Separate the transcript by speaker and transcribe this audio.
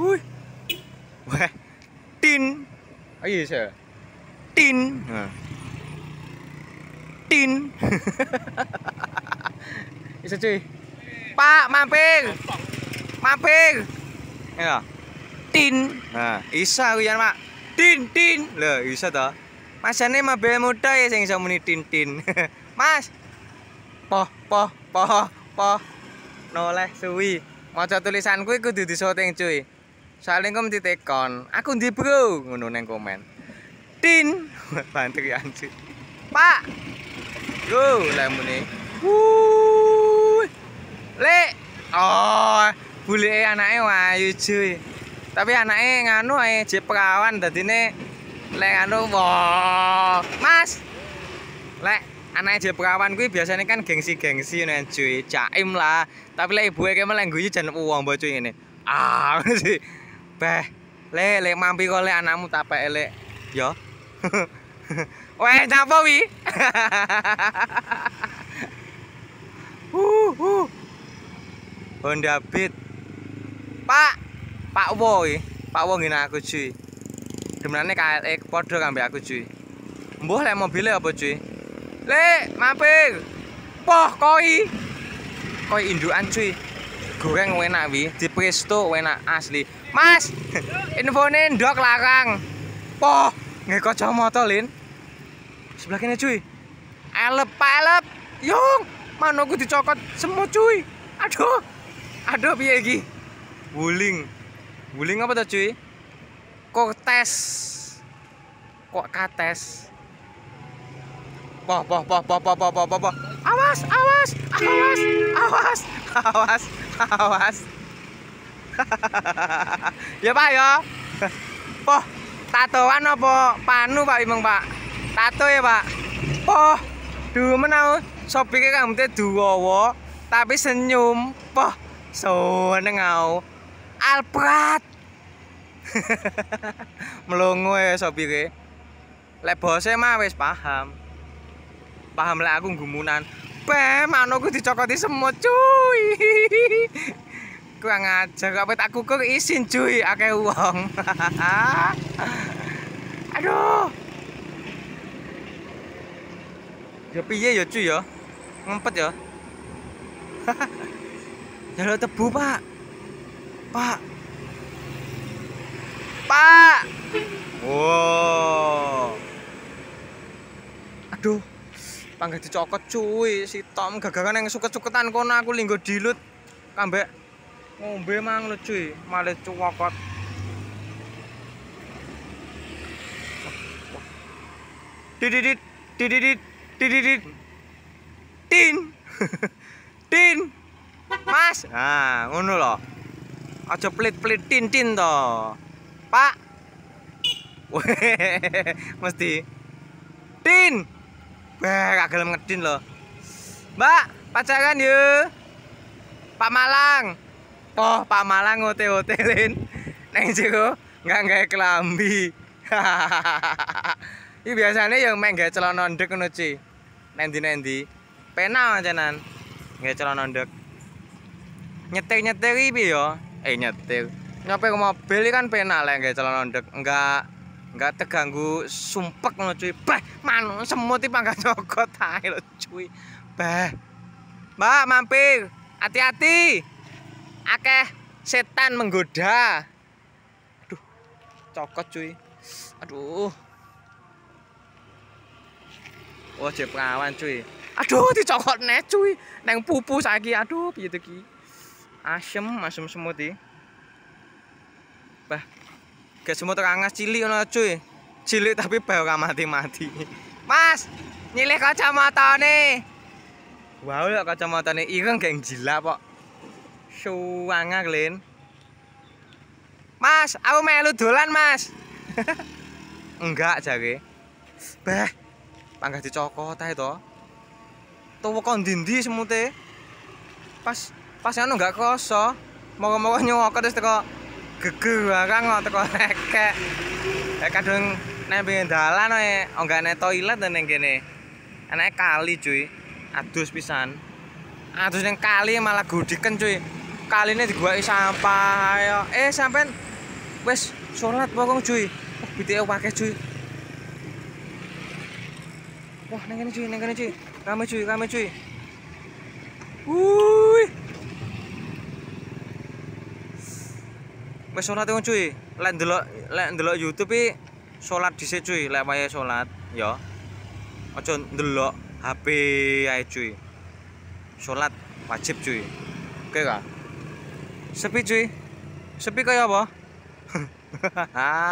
Speaker 1: Ui. Wah. Tin. Ayo saya. Tin. Nah. Tin. Bisa cuy. Pak mampir. Mampir. Ya. Tin. Nah, isa ya, Mak. Tin tin. Lah, isa ta. Mas ini mah muda ya sing iso muni tin tin. Mas. Poh, poh, poh, poh. Noleh suwi. Maca tulisanku iku dudu syuting cuy. Saling kom ditekon, aku ndi bro ngono neng komen. Din, bantu ya anjir. Pak. Yo, lemu ne. Wuh. Le. Oh, buleke anake wayu cuy. Tapi anake nganu ae jek perawan dadine lek anu wah. Mas. Lek anake jek perawan kuwi biasanya kan gengsi-gengsi ngono -gengsi, cuy, caim lah. Tapi lek ibuke kemelek guyu jan wong bocoy ngene. Ah, sih. kabeh. Le, le mampi kok le anakmu tak pek Yo. Weh, napa wi? uh, uh. Honda Beat. Pak, Pak Wo iki. Pak Wo ngene aku cuy. Demenane KLE eh, padha kambe aku cuy. Mbah lek mobilnya apa cuy? Le, mampir. Poh koi. Koi indukan cuy. goreng enak wi di presto enak asli mas infonin dok larang poh ngekot motor lin sebelah kini cuy elep pak elep yung mana aku dicokot semua cuy aduh aduh piye iki wuling wuling apa tuh cuy kortes kok kates Poh poh poh poh poh poh wah, wah, wah. Awas, awas, awas, awas, awas, awas. ya Pak ya. Poh, tatoan apa panu Pak Imeng Pak? Tato ya Pak. Poh, dulu menau sopiknya kamu tuh tapi senyum. Poh, seneng aku. Alprat. Melongo ya sopiknya. Lek bose mah wis paham. paham lah aku gumunan mano anakku dicokoti semut cuy kurang aja gak pet aku kok isin cuy akeh uang aduh ya piye ya cuy ya ngempet ya jalan ya tebu pak pak pak wow aduh panggah dicokot cuy si Tom gagakan yang suket-suketan kono aku linggo dilut kambek ngombe mang lu cuy malah cuwakot dididit dididit dididit tin tin mas nah ngono loh aja pelit-pelit tin tin to pak Wehehehe, mesti tin Eh, kagak ngedin loh. Mbak, pacaran yuk. Pak Malang. Oh, Pak Malang hotel-hotelin. Neng jero, enggak kayak kelambi. Ini biasanya yang main gak celon nondek nuci. Nendi nendi. Pena macanan. Gak celon nondek. Nyetir nyetir ibi yo. Eh nyetir. Nyopir mobil kan pena lah yang gak nondek. Enggak nggak terganggu sumpek lo cuy bah manu semut ini cokot ae lo cuy bah mbak mampir hati-hati akeh setan menggoda aduh cokot cuy aduh oh cuy perawan cuy aduh dicokot nih cuy neng pupu lagi aduh gitu ki asem asem semut bah gak semua terangas cilik ngono cuy. Cilik tapi bae ora mati-mati. Mas, nyilih kacamata nih Wow, kacamata nih ireng geng jila kok. Suwanga klen. Mas, aku melu dolan, Mas. Enggak jare. Bah, panggah dicokot ae to. Tuwo kon ndi semute. Pas pas ngono enggak kroso. Moga-moga nyokot terus teko gege barang ah, kok teko rekek. Eh kadung nek pengen eh wae onggane toilet dan ning kene. Enake kali cuy. Adus pisan. Adus ning kali malah gudiken cuy. Kaline digawe sampah ayo. Eh sampean wis sholat pokong cuy. Oh, Bidike pake cuy. Wah, ning kene cuy, ning kene cuy. Rame cuy, rame cuy. Uh. sampai sholat itu cuy lek ndelok lek ndelok YouTube iki sholat dhisik cuy lek wayahe sholat ya aja ndelok HP ae cuy sholat wajib cuy oke kak sepi cuy sepi kayak apa ah.